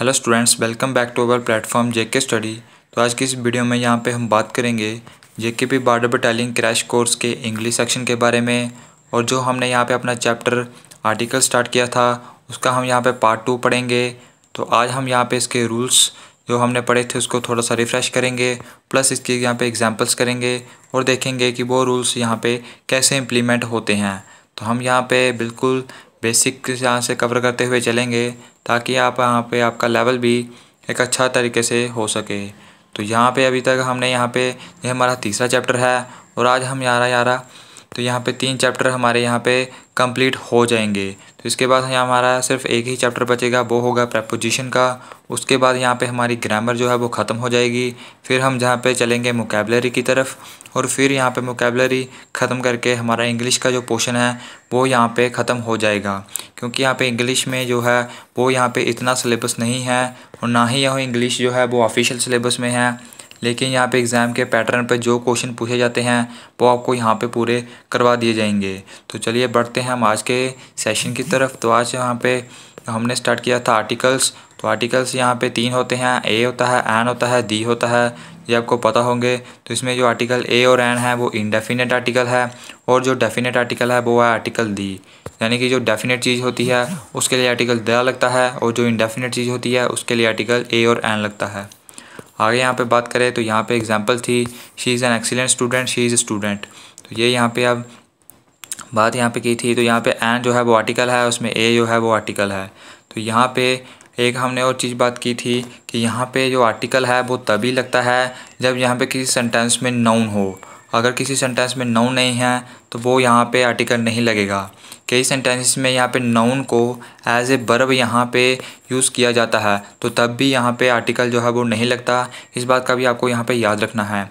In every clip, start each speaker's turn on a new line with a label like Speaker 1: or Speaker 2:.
Speaker 1: hello students welcome back to our platform JK study तो आज की इस वीडियो में यहाँ पे हम बात करेंगे JK P border battalion crash course के इंग्लिश सेक्शन के बारे में और जो हमने यहाँ पे अपना चैप्टर आर्टिकल स्टार्ट किया था उसका हम यहाँ पे पार्ट टू पढ़ेंगे तो आज हम यहाँ पे इसके रूल्स जो हमने पढ़े थे उसको थोड़ा सा रिफ़्रेश करेंगे प्लस इसके यहाँ पर एग्जाम्पल्स करेंगे और देखेंगे कि वो रूल्स यहाँ पे कैसे इम्प्लीमेंट होते हैं तो हम यहाँ पर बिल्कुल बेसिक यहाँ से कवर करते हुए चलेंगे ताकि आप यहाँ पे आपका लेवल भी एक अच्छा तरीके से हो सके तो यहाँ पे अभी तक हमने यहाँ पे यह हमारा तीसरा चैप्टर है और आज हम यारा यारा तो यहाँ पे तीन चैप्टर हमारे यहाँ पे कंप्लीट हो जाएंगे तो इसके बाद यहाँ हमारा सिर्फ एक ही चैप्टर बचेगा वो होगा प्रपोजिशन का उसके बाद यहाँ पे हमारी ग्रामर जो है वो ख़त्म हो जाएगी फिर हम जहाँ पे चलेंगे मुकेबलरी की तरफ और फिर यहाँ पे मुकेबलरी ख़त्म करके हमारा इंग्लिश का जो पोर्शन है वो यहाँ पे ख़त्म हो जाएगा क्योंकि यहाँ पे इंग्लिश में जो है वो यहाँ पे इतना सिलेबस नहीं है और ना ही यहाँ इंग्लिश जो है वो ऑफिशियल सिलेबस में है लेकिन यहाँ पे एग्ज़ाम के पैटर्न पे जो क्वेश्चन पूछे जाते हैं वो आपको यहाँ पे पूरे करवा दिए जाएंगे तो चलिए बढ़ते हैं हम आज के सेशन की तरफ तो आज यहाँ पे हमने स्टार्ट किया था आर्टिकल्स तो आर्टिकल्स यहाँ पे तीन होते हैं ए होता है एन होता है दी होता है ये आपको पता होंगे तो इसमें जो आर्टिकल ए और एन है वो इनडेफिनेट आर्टिकल है और जो डेफिनेट आर्टिकल है वो है आर्टिकल दी यानी कि जो डेफिनेट चीज़ होती है उसके लिए आर्टिकल द लगता है और जो इनडेफिनेट चीज़ होती है उसके लिए आर्टिकल ए और एन लगता है आगे यहाँ पे बात करें तो यहाँ पे एग्जांपल थी she is an excellent student she is student तो ये यहाँ पे अब बात यहाँ पे की थी तो यहाँ पे एन जो है वो आर्टिकल है उसमें ए जो है वो आर्टिकल है तो यहाँ पे एक हमने और चीज़ बात की थी कि यहाँ पे जो आर्टिकल है वो तभी लगता है जब यहाँ पे किसी सेंटेंस में नाउन हो अगर किसी सेंटेंस में नाउन नहीं है तो वो यहाँ पे आर्टिकल नहीं लगेगा कई सेंटेंसेस में यहाँ पे नाउन को एज ए बर्ब यहाँ पे यूज़ किया जाता है तो तब भी यहाँ पे आर्टिकल जो है वो नहीं लगता इस बात का भी आपको यहाँ पे याद रखना है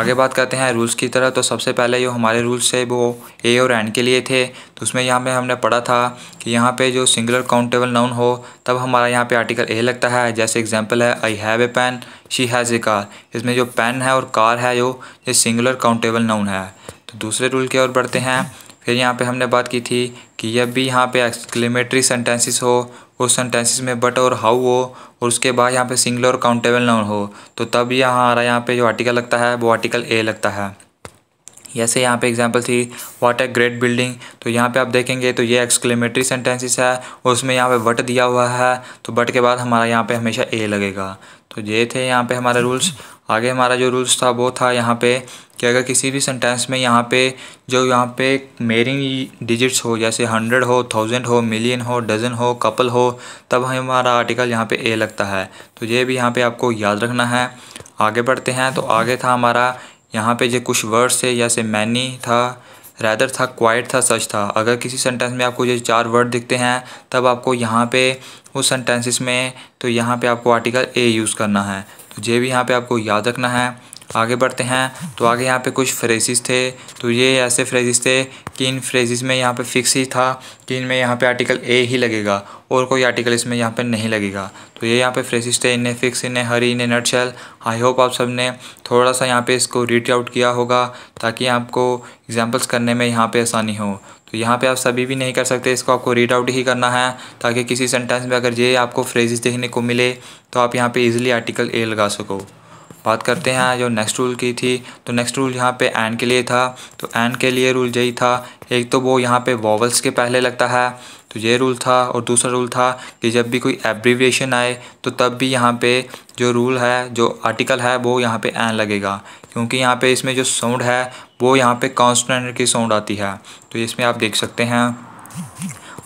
Speaker 1: आगे बात करते हैं रूल्स की तरह तो सबसे पहले जो हमारे रूल्स थे वो ए और एन के लिए थे तो उसमें यहाँ पे हमने पढ़ा था कि यहाँ पे जो सिंगुलर काउंटेबल नाउन हो तब हमारा यहाँ पे आर्टिकल ए लगता है जैसे एग्जांपल है I have a pen she has a car इसमें जो पेन है और कार है जो ये सिंगुलर काउंटेबल नाउन है तो दूसरे रूल की ओर बढ़ते हैं फिर यहाँ पे हमने बात की थी कि जब भी यहाँ पे एक्सक्लेमेटरी सेंटेंसेस हो उस सेंटेंसेस में बट और हाउ हो और उसके बाद यहाँ पे सिंगल और काउंटेबल नाउन हो तो तब यहाँ हमारा यहाँ पे जो आर्टिकल लगता है वो आर्टिकल ए लगता है जैसे यहाँ पे एग्जांपल थी व्हाट ए ग्रेट बिल्डिंग तो यहाँ पे आप देखेंगे तो ये एक्सक्लेमेटरी सेंटेंसेस है और उसमें यहाँ पे बट दिया हुआ है तो बट के बाद हमारा यहाँ पे हमेशा ए लगेगा तो ये थे यहाँ पे हमारा रूल्स आगे हमारा जो रूल्स था वो था यहाँ पे कि अगर किसी भी सेंटेंस में यहाँ पे जो यहाँ पे मेरिंग डिजिट्स हो जैसे हंड्रेड हो थाउजेंड हो मिलियन हो डजन हो कपल हो तब हमारा आर्टिकल यहाँ पे ए लगता है तो ये भी यहाँ पे आपको याद रखना है आगे बढ़ते हैं तो आगे था हमारा यहाँ पे जो कुछ वर्ड्स थे जैसे मैनी था रैदर था क्वाइट था सच था अगर किसी सेंटेंस में आपको ये चार वर्ड दिखते हैं तब आपको यहाँ पे उस सेंटेंसेस में तो यहाँ पे आपको आर्टिकल ए यूज़ करना है तो ये भी यहाँ पे आपको याद रखना है आगे बढ़ते हैं तो आगे यहाँ पे कुछ फ्रेजिस थे तो ये ऐसे फ्रेजिस थे कि इन फ्रेजिस में यहाँ पे फिक्स ही था कि इनमें यहाँ पे आर्टिकल ए ही लगेगा और कोई आर्टिकल इसमें यहाँ पे नहीं लगेगा तो ये यहाँ पे फ्रेजिस थे इन्हें फिक्स इन्हें हरी इन्हें नटशल आई होप आप सब ने थोड़ा सा यहाँ पे इसको रीट आउट किया होगा ताकि आपको एग्जाम्पल्स करने में यहाँ पर आसानी हो तो यहाँ पे आप सभी भी नहीं कर सकते इसको आपको रीड आउट ही करना है ताकि किसी सेंटेंस में अगर ये आपको फ्रेजिस देखने को मिले तो आप यहाँ पे इजीली आर्टिकल ए लगा सको बात करते हैं जो नेक्स्ट रूल की थी तो नेक्स्ट रूल यहाँ पे एंड के लिए था तो एंड के लिए रूल यही था एक तो वो यहाँ पे वॉवल्स के पहले लगता है तो ये रूल था और दूसरा रूल था कि जब भी कोई एब्रीविएशन आए तो तब भी यहाँ पे जो रूल है जो आर्टिकल है वो यहाँ पे एन लगेगा क्योंकि यहाँ पे इसमें जो साउंड है वो यहाँ पे कॉन्सटेंट की साउंड आती है तो इसमें आप देख सकते हैं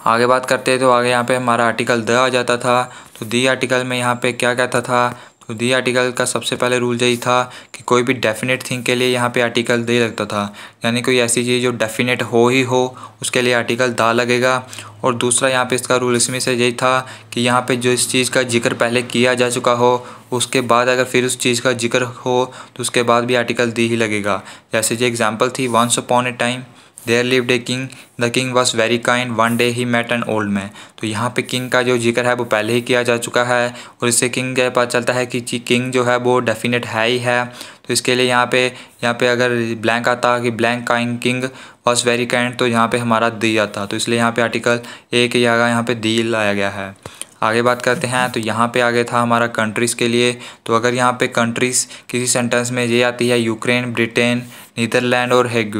Speaker 1: आगे बात करते हैं तो आगे यहाँ पे हमारा आर्टिकल द आ जाता था तो दी आर्टिकल में यहाँ पे क्या कहता था तो दी आर्टिकल का सबसे पहले रूल यही था कि कोई भी डेफिनेट थिंग के लिए यहाँ पे आर्टिकल दे लगता था यानी कोई ऐसी चीज़ जो डेफिनेट हो ही हो उसके लिए आर्टिकल दा लगेगा और दूसरा यहाँ पे इसका रूल इसमें से यही था कि यहाँ पे जो इस चीज़ का जिक्र पहले किया जा चुका हो उसके बाद अगर फिर उस चीज़ का जिक्र हो तो उसके बाद भी आर्टिकल दी ही लगेगा जैसे जो एग्ज़ाम्पल थी once upon a time there lived a king the king was very kind one day he met an old man तो यहाँ पे किंग का जो जिक्र है वो पहले ही किया जा चुका है और इससे किंग का पता चलता है कि किंग जो है वो डेफिनेट है ही है तो इसके लिए यहाँ पे यहाँ पे अगर ब्लैंक आता कि blank king king was very kind तो यहाँ पे हमारा दी आता तो इसलिए यहाँ पे आर्टिकल ए के गया यहाँ पे दी लाया गया है आगे बात करते हैं तो यहाँ पे आगे था हमारा कंट्रीज़ के लिए तो अगर यहाँ पे कंट्रीज़ किसी सेंटेंस में ये आती है यूक्रेन ब्रिटेन नीदरलैंड और हेग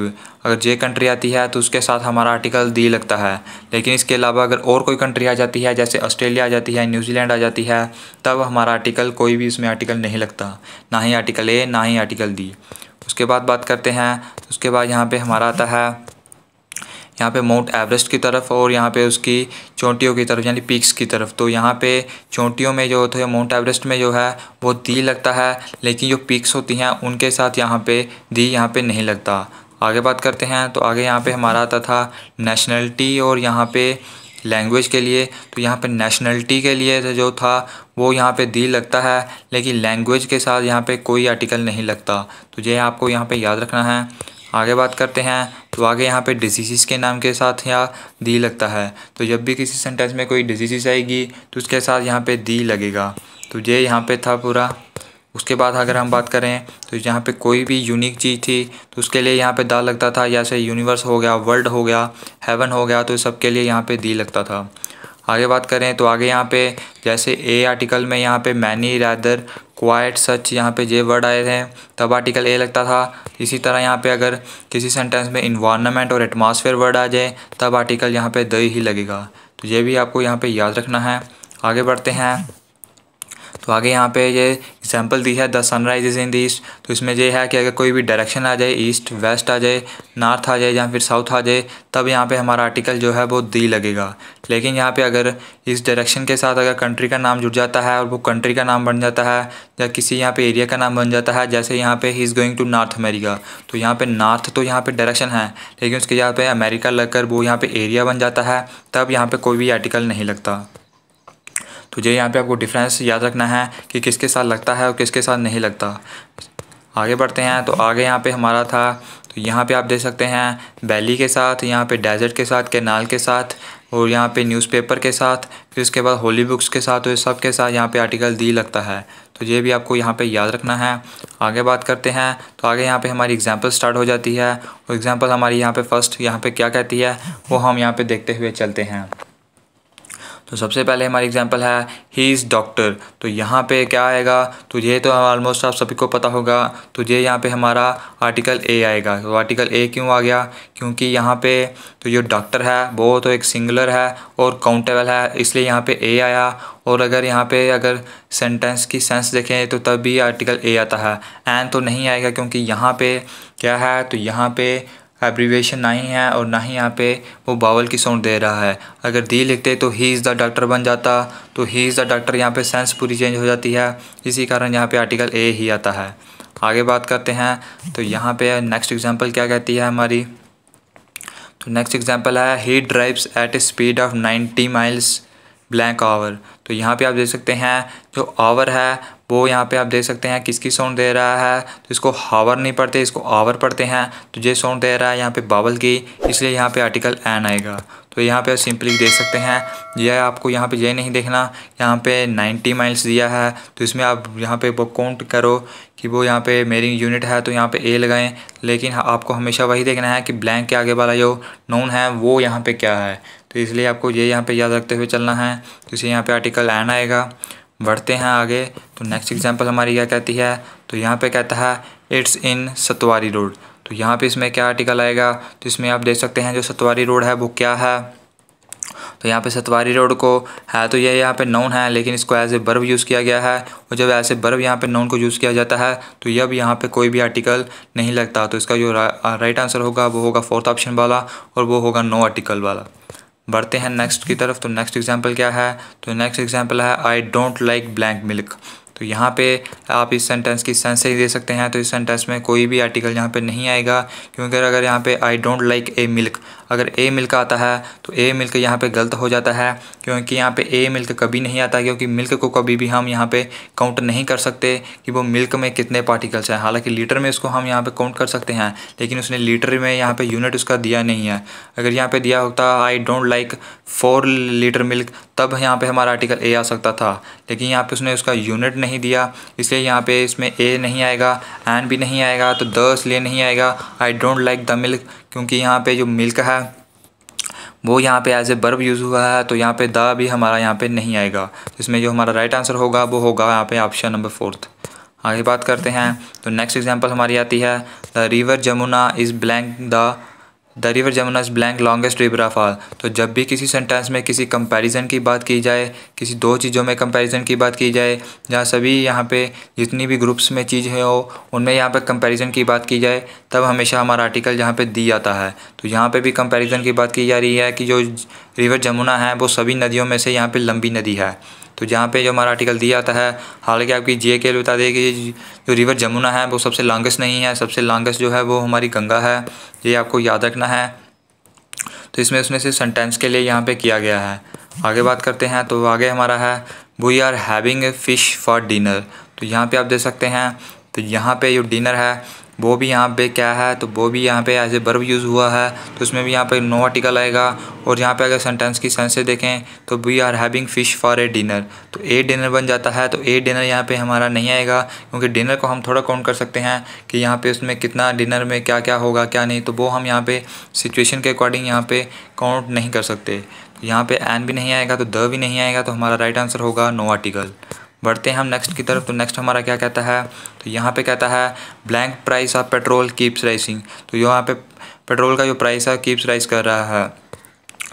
Speaker 1: अगर जे कंट्री आती है तो उसके साथ हमारा आर्टिकल दी लगता है लेकिन इसके अलावा अगर और कोई कंट्री आ जाती है जैसे ऑस्ट्रेलिया आ जाती है न्यूजीलैंड आ जाती है तब हमारा आर्टिकल कोई भी इसमें आर्टिकल नहीं लगता ना ही आर्टिकल ए ना ही आर्टिकल दी उसके बाद बात करते हैं तो उसके बाद यहाँ पर हमारा आता है यहाँ पे माउंट एवरेस्ट की तरफ और यहाँ पे उसकी चोटियों की तरफ यानी पीक्स की तरफ तो यहाँ पे चोटियों में जो होता है माउंट एवरेस्ट में जो है वो दी लगता है लेकिन जो पीक्स होती हैं उनके साथ यहाँ पे दी यहाँ पे नहीं लगता आगे बात करते हैं तो आगे यहाँ पे हमारा आता था नेशनलिटी और यहाँ पे लैंग्वेज के लिए तो यहाँ पे नेशनलिटी के लिए तो जो था वो यहाँ पे दी लगता है लेकिन लैंग्वेज के साथ यहाँ पे कोई आर्टिकल नहीं लगता तो ये आपको यहाँ पे याद रखना है आगे बात करते हैं तो आगे यहाँ पे डिजीज़ के नाम के साथ यहाँ दी लगता है तो जब भी किसी सेंटेंस में कोई डिजीज़ आएगी तो उसके साथ यहाँ पर दी लगेगा तो ये यहाँ पर था पूरा उसके बाद अगर हम बात करें तो यहाँ पे कोई भी यूनिक चीज़ थी तो उसके लिए यहाँ पे दा लगता था जैसे यूनिवर्स हो गया वर्ल्ड हो गया हेवन हो गया तो सब के लिए यहाँ पे दी लगता था आगे बात करें तो आगे यहाँ पे जैसे ए आर्टिकल में यहाँ पे मैनी रैदर क्वाइट सच यहाँ पे जे वर्ड आए थे तब आर्टिकल ए लगता था इसी तरह यहाँ पे अगर किसी सेंटेंस में इन्वायरमेंट और एटमॉस्फेयर वर्ड आ जाए तब आर्टिकल यहाँ पे द ही लगेगा तो ये भी आपको यहाँ पे याद रखना है आगे बढ़ते हैं तो आगे यहाँ पे ये एग्जाम्पल दी है the sunrise in the east तो इसमें ये है कि अगर कोई भी डायरेक्शन आ जाए ईस्ट वेस्ट आ जाए नॉर्थ आ जाए या फिर साउथ आ जाए तब यहाँ पे हमारा आर्टिकल जो है वो दी लगेगा लेकिन यहाँ पे अगर इस डायरेक्शन के साथ अगर कंट्री का नाम जुड़ जाता है और वो कंट्री का नाम बन जाता है या किसी यहाँ पर एरिया का नाम बन जाता है जैसे यहाँ पर he is going to North America तो यहाँ पर नॉर्थ तो यहाँ पर डायरेक्शन है लेकिन उसके यहाँ पर अमेरिका लगकर वो यहाँ पर एरिया बन जाता है तब यहाँ पर कोई भी आर्टिकल नहीं लगता तो ये यहाँ पे आपको डिफरेंस याद रखना है कि किसके साथ लगता है और किसके साथ नहीं लगता आगे बढ़ते हैं तो आगे यहाँ पे हमारा था तो यहाँ पे आप देख सकते हैं वैली के साथ यहाँ पे डेजर्ट के साथ केनाल के साथ और यहाँ पे न्यूज़पेपर के साथ फिर उसके बाद होली बुक्स के साथ और सब के साथ यहाँ पे आर्टिकल दी लगता है तो ये भी आपको यहाँ पे याद रखना है आगे बात करते हैं तो आगे यहाँ पे हमारी एग्जांपल स्टार्ट हो जाती है और एग्जांपल हमारी यहाँ पे फर्स्ट यहाँ पे क्या कहती है वो हम यहाँ पे देखते हुए चलते हैं तो सबसे पहले हमारी एग्जांपल है ही इज़ डॉक्टर तो यहाँ पे क्या आएगा तो ये तो ऑलमोस्ट आप सभी को पता होगा तो ये यहाँ पे हमारा आर्टिकल ए आएगा तो आर्टिकल ए क्यों आ गया क्योंकि यहाँ पे तो जो डॉक्टर है वो तो एक सिंगुलर है और काउंटेबल है इसलिए यहाँ पे ए आया और अगर यहाँ पे अगर सेंटेंस की सेंस देखें तो तब भी आर्टिकल ए आता है एन तो नहीं आएगा क्योंकि यहाँ पे क्या है तो यहाँ पे एब्रीवेशन नहीं है और ना ही यहाँ पे वो बावल की साउंड दे रहा है अगर दी लिखते तो ही इज़ द डॉक्टर बन जाता तो ही इज़ द डॉक्टर यहाँ पे सेंस पूरी चेंज हो जाती है इसी कारण यहाँ पे आर्टिकल ए ही आता है आगे बात करते हैं तो यहाँ पे नेक्स्ट एग्जांपल क्या कहती है हमारी तो नेक्स्ट एग्जाम्पल है he drives at a speed of ninety miles blank hour तो यहाँ पर आप देख सकते हैं जो आवर है वो यहाँ पे आप देख सकते हैं किसकी साउंड दे रहा है तो इसको हावर नहीं पढ़ते इसको आवर पढ़ते हैं तो ये साउंड दे रहा है यहाँ पे बावल की इसलिए यहाँ पे आर्टिकल एन आएगा तो यहाँ पे आप सिंपली देख सकते हैं यह आपको यहाँ पे ये नहीं देखना यहाँ पे 90 माइल्स दिया है तो इसमें आप यहाँ पे वो काउंट करो कि वो यहाँ पे मेरिंग यूनिट है तो यहाँ पे ए लगाएं लेकिन आपको हमेशा वही देखना है कि ब्लैंक के आगे वाला जो नोन है वो यहाँ पे क्या है तो इसलिए आपको ये यह यहाँ पे याद रखते हुए चलना है तो इसे यहाँ पर आर्टिकल एन आएगा बढ़ते हैं आगे तो नेक्स्ट एग्जांपल हमारी क्या कहती है तो यहाँ पे कहता है इट्स इन सतवारी रोड तो यहाँ पे इसमें क्या आर्टिकल आएगा तो इसमें आप देख सकते हैं जो सतवारी रोड है वो क्या है तो यहाँ पे सतवारी रोड को है तो ये यह यहाँ पे नोन है लेकिन इसको एज ए बर्व यूज़ किया गया है और जब ऐसे बर्व यहाँ पे नोन को यूज़ किया जाता है तो यह अब यहाँ पे कोई भी आर्टिकल नहीं लगता तो इसका जो रा, राइट आंसर होगा वो होगा फोर्थ ऑप्शन वाला और वो होगा नो आर्टिकल वाला बढ़ते हैं नेक्स्ट की तरफ तो नेक्स्ट एग्जाम्पल क्या है तो नेक्स्ट एग्जाम्पल है I don't like blank milk तो यहाँ पे आप इस सेंटेंस की सेंस ही दे सकते हैं तो इस सेंटेंस में कोई भी आर्टिकल यहाँ पे नहीं आएगा क्योंकि अगर यहाँ पे I don't like a milk अगर ए मिल्क आता है तो ए मिल्क यहाँ पे गलत हो जाता है क्योंकि यहाँ पे ए मिल्क कभी नहीं आता क्योंकि मिल्क को कभी भी हम यहाँ पे काउंट नहीं कर सकते कि वो मिल्क में कितने पार्टिकल्स हैं हालांकि लीटर में इसको हम यहाँ पे काउंट कर सकते हैं लेकिन उसने लीटर में यहाँ पे यूनिट उसका दिया नहीं है अगर यहाँ पे दिया होता I don't like four litre milk तब यहाँ पे हमारा आर्टिकल ए आ सकता था लेकिन यहाँ पे उसने उसका यूनिट नहीं दिया इसलिए यहाँ पे इसमें ए नहीं आएगा एन भी नहीं आएगा तो द इसलिए नहीं आएगा I don't like the milk क्योंकि यहाँ पे जो मिल्क है वो यहाँ पे एज ए बर्ब यूज़ हुआ है तो यहाँ पे द भी हमारा यहाँ पे नहीं आएगा तो इसमें जो हमारा राइट आंसर होगा वो होगा यहाँ पे ऑप्शन नंबर फोर्थ आगे बात करते हैं तो नेक्स्ट एग्जांपल हमारी आती है the river Jamuna is blank the the river Jamuna is blank longest river of all तो जब भी किसी सेंटेंस में किसी कंपैरिजन की बात की जाए किसी दो चीज़ों में कंपैरिजन की बात की जाए जहाँ सभी यहाँ पे जितनी भी ग्रुप्स में चीज़ है हो उनमें यहाँ पे कंपैरिजन की बात की जाए तब हमेशा हमारा आर्टिकल यहाँ पे दी जाता है तो यहाँ पे भी कंपैरिजन की बात की जा रही है कि जो रिवर जमुना है वो सभी नदियों में से यहाँ पर लंबी नदी है तो जहाँ पे जो हमारा आर्टिकल दिया जाता है हालांकि आपकी जे के लिए बता दें कि जो रिवर जमुना है वो सबसे लॉन्गेस्ट नहीं है सबसे लॉन्गेस्ट जो है वो हमारी गंगा है ये आपको याद रखना है तो इसमें उसमें से सेंटेंस के लिए यहाँ पर किया गया है आगे बात करते हैं तो आगे हमारा है we are having fish for dinner तो यहाँ पर आप देख सकते हैं तो यहाँ पर जो डिनर है वो भी यहाँ पे क्या है तो वो भी यहाँ पे एज ए बर्ब यूज़ हुआ है तो उसमें भी यहाँ पे नो आर्टिकल आएगा और यहाँ पे अगर सेंटेंस की सेंस से देखें तो we are having fish for a dinner तो ए डिनर बन जाता है तो ए डिनर यहाँ पे हमारा नहीं आएगा क्योंकि डिनर को हम थोड़ा काउंट कर सकते हैं कि यहाँ पे उसमें कितना डिनर में क्या क्या होगा क्या नहीं तो वो हम यहाँ पर सिचुएशन के अकॉर्डिंग यहाँ पर काउंट नहीं कर सकते यहाँ पर एन भी नहीं आएगा तो द भी नहीं आएगा तो हमारा राइट आंसर होगा नो आर्टिकल बढ़ते हैं हम नेक्स्ट की तरफ तो नेक्स्ट हमारा क्या कहता है तो यहाँ पे कहता है blank price of petrol keeps rising तो यहाँ पे पेट्रोल का जो प्राइस है कीप्स राइस कर रहा है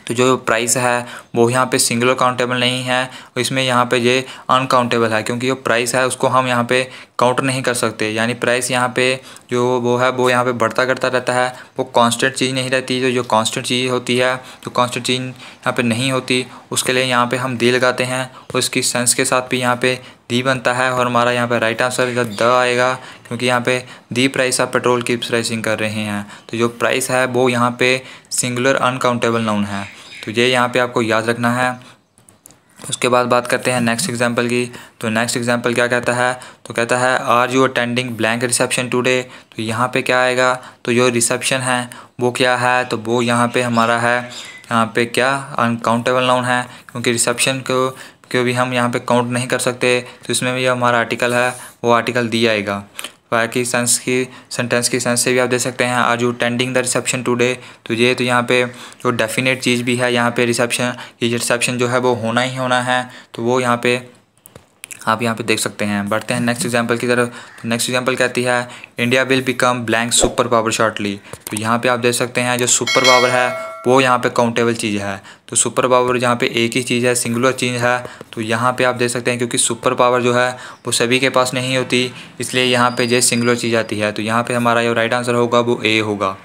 Speaker 1: तो जो प्राइस है वो यहाँ पे सिंगल काउंटेबल नहीं है इसमें यहाँ पे ये अनकाउंटेबल है क्योंकि जो प्राइस है उसको हम यहाँ पे काउंट नहीं कर सकते यानी प्राइस यहाँ पे जो वो है वो यहाँ पे बढ़ता करता रहता है वो कांस्टेंट चीज़ नहीं रहती जो जो कांस्टेंट चीज़ होती है जो कांस्टेंट चीज़ यहाँ पे नहीं होती उसके लिए यहाँ पे हम डी लगाते हैं और इसकी सेंस के साथ भी यहाँ पे दी बनता है और हमारा यहाँ पे राइट आंसर द आएगा क्योंकि यहाँ पे दी प्राइस आप पेट्रोल की प्राइसिंग कर रहे हैं तो जो प्राइस है वो यहाँ पे सिंगुलर अनकाउंटेबल नाउन है तो ये यहाँ पे आपको याद रखना है उसके बाद बात करते हैं नेक्स्ट एग्जाम्पल की तो नेक्स्ट एग्जाम्पल क्या कहता है तो कहता है are you attending blank reception today तो यहाँ पे क्या आएगा तो जो रिसेप्शन है वो क्या है तो वो यहाँ पे हमारा है यहाँ पे क्या अनकाउंटेबल नाउन है क्योंकि रिसेप्शन को क्योंकि हम यहाँ पे काउंट नहीं कर सकते तो इसमें भी हमारा आर्टिकल है वो आर्टिकल दिया आएगा बाकी सेंस की सेंटेंस की सेंस से भी आप दे सकते हैं आज you tending the reception today तो ये तो यहाँ पे जो डेफिनेट चीज़ भी है यहाँ पे रिसेप्शन ये रिसेप्शन जो है वो होना ही होना है तो वो यहाँ पे आप यहाँ पे देख सकते हैं बढ़ते हैं नेक्स्ट एग्जाम्पल की तरफ तो नेक्स्ट एग्जाम्पल कहती है India will become blank super power shortly तो यहाँ पे आप देख सकते हैं जो सुपर पावर है वो यहाँ पे काउंटेबल चीज़ है तो सुपर पावर जहाँ पे एक ही चीज़ है सिंगुलर चीज़ है तो यहाँ पे आप देख सकते हैं क्योंकि सुपर पावर जो है वो सभी के पास नहीं होती इसलिए यहाँ पे जो सिंगुलर चीज़ आती है तो यहाँ पे हमारा जो राइट आंसर होगा वो ए होगा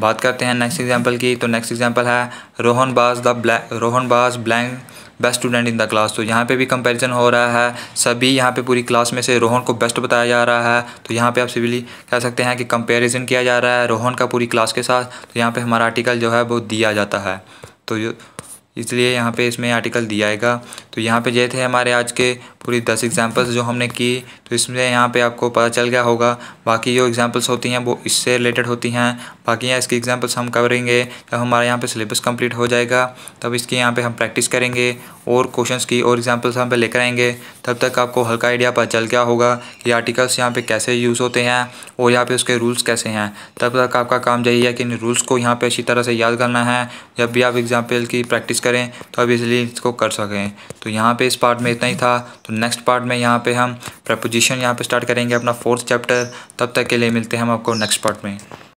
Speaker 1: बात करते हैं नेक्स्ट एग्जाम्पल की तो नेक्स्ट एग्जाम्पल है Rohan was the black Rohan बाज blank best student in the class तो यहाँ पे भी कंपैरिजन हो रहा है सभी यहाँ पे पूरी क्लास में से रोहन को बेस्ट बताया जा रहा है तो यहाँ पे आप सिविली कह सकते हैं कि कंपैरिजन किया जा रहा है रोहन का पूरी क्लास के साथ तो यहाँ पे हमारा आर्टिकल जो है वो दिया जाता है तो इसलिए यहाँ पे इसमें आर्टिकल दिया आएगा तो यहाँ पे ये थे हमारे आज के पूरी दस एग्जाम्पल्स जो हमने की तो इसमें यहाँ पे आपको पता चल गया होगा बाकी जो एग्जाम्पल्स होती हैं वो इससे रिलेटेड होती हैं बाकी यहाँ इसकी एग्जाम्पल्स हम करेंगे तब हमारे यहाँ पे सिलेबस कंप्लीट हो जाएगा तब इसकी यहाँ पे हम प्रैक्टिस करेंगे और क्वेश्चन की और एग्जाम्पल्स हम पे लेकर आएंगे तब तक आपको हल्का आइडिया पता चल गया होगा कि आर्टिकल्स यहाँ पर कैसे यूज़ होते हैं और यहाँ पर उसके रूल्स कैसे हैं तब तक आपका काम यही है कि इन रूल्स को यहाँ पर अच्छी तरह से याद करना है जब भी आप एग्जाम्पल की प्रैक्टिस करें तो आप इसलिए इसको कर सकें तो यहाँ पे इस पार्ट में इतना ही था तो नेक्स्ट पार्ट में यहाँ पे हम प्रपोजिशन यहाँ पे स्टार्ट करेंगे अपना फोर्थ चैप्टर तब तक के लिए मिलते हैं हम आपको नेक्स्ट पार्ट में